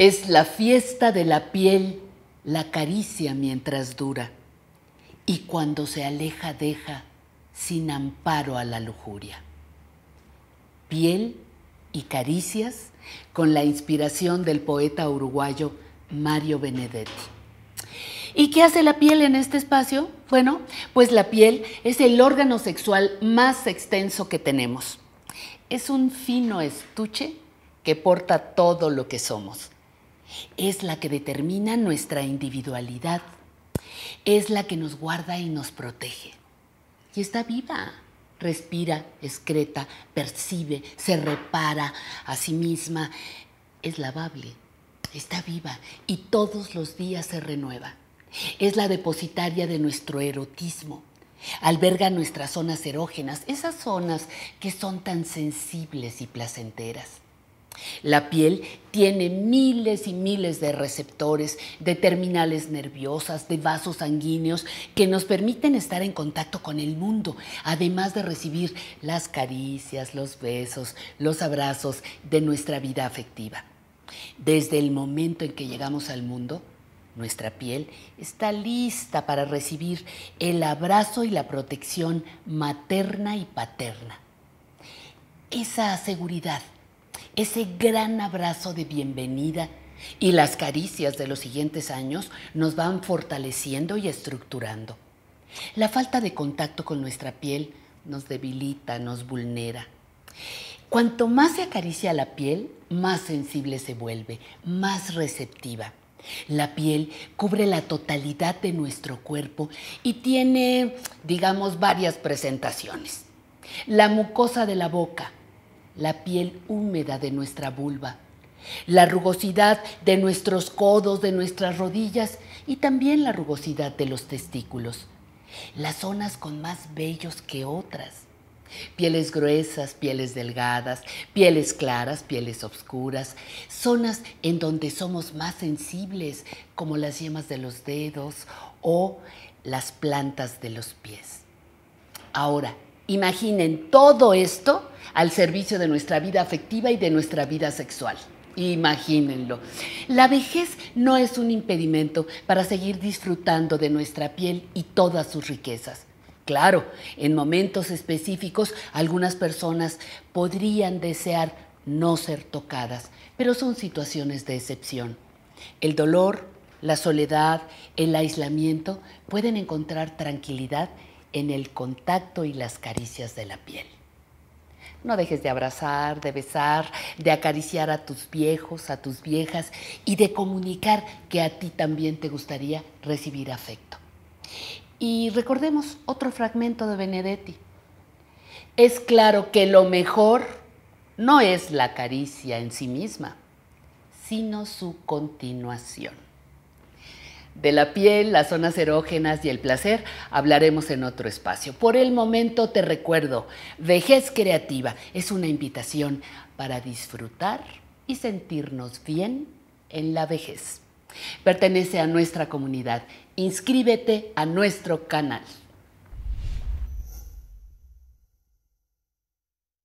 Es la fiesta de la piel, la caricia mientras dura, y cuando se aleja deja sin amparo a la lujuria. Piel y caricias con la inspiración del poeta uruguayo Mario Benedetti. ¿Y qué hace la piel en este espacio? Bueno, pues la piel es el órgano sexual más extenso que tenemos. Es un fino estuche que porta todo lo que somos es la que determina nuestra individualidad, es la que nos guarda y nos protege. Y está viva, respira, excreta, percibe, se repara a sí misma, es lavable, está viva y todos los días se renueva. Es la depositaria de nuestro erotismo, alberga nuestras zonas erógenas, esas zonas que son tan sensibles y placenteras. La piel tiene miles y miles de receptores, de terminales nerviosas, de vasos sanguíneos que nos permiten estar en contacto con el mundo, además de recibir las caricias, los besos, los abrazos de nuestra vida afectiva. Desde el momento en que llegamos al mundo, nuestra piel está lista para recibir el abrazo y la protección materna y paterna. Esa seguridad ese gran abrazo de bienvenida y las caricias de los siguientes años nos van fortaleciendo y estructurando. La falta de contacto con nuestra piel nos debilita, nos vulnera. Cuanto más se acaricia la piel, más sensible se vuelve, más receptiva. La piel cubre la totalidad de nuestro cuerpo y tiene, digamos, varias presentaciones. La mucosa de la boca, la piel húmeda de nuestra vulva, la rugosidad de nuestros codos, de nuestras rodillas y también la rugosidad de los testículos, las zonas con más vellos que otras. Pieles gruesas, pieles delgadas, pieles claras, pieles oscuras, zonas en donde somos más sensibles, como las yemas de los dedos o las plantas de los pies. Ahora, imaginen todo esto al servicio de nuestra vida afectiva y de nuestra vida sexual. Imagínenlo. La vejez no es un impedimento para seguir disfrutando de nuestra piel y todas sus riquezas. Claro, en momentos específicos algunas personas podrían desear no ser tocadas, pero son situaciones de excepción. El dolor, la soledad, el aislamiento pueden encontrar tranquilidad en el contacto y las caricias de la piel. No dejes de abrazar, de besar, de acariciar a tus viejos, a tus viejas y de comunicar que a ti también te gustaría recibir afecto. Y recordemos otro fragmento de Benedetti. Es claro que lo mejor no es la caricia en sí misma, sino su continuación de la piel, las zonas erógenas y el placer, hablaremos en otro espacio. Por el momento te recuerdo, Vejez Creativa es una invitación para disfrutar y sentirnos bien en la vejez. Pertenece a nuestra comunidad. Inscríbete a nuestro canal.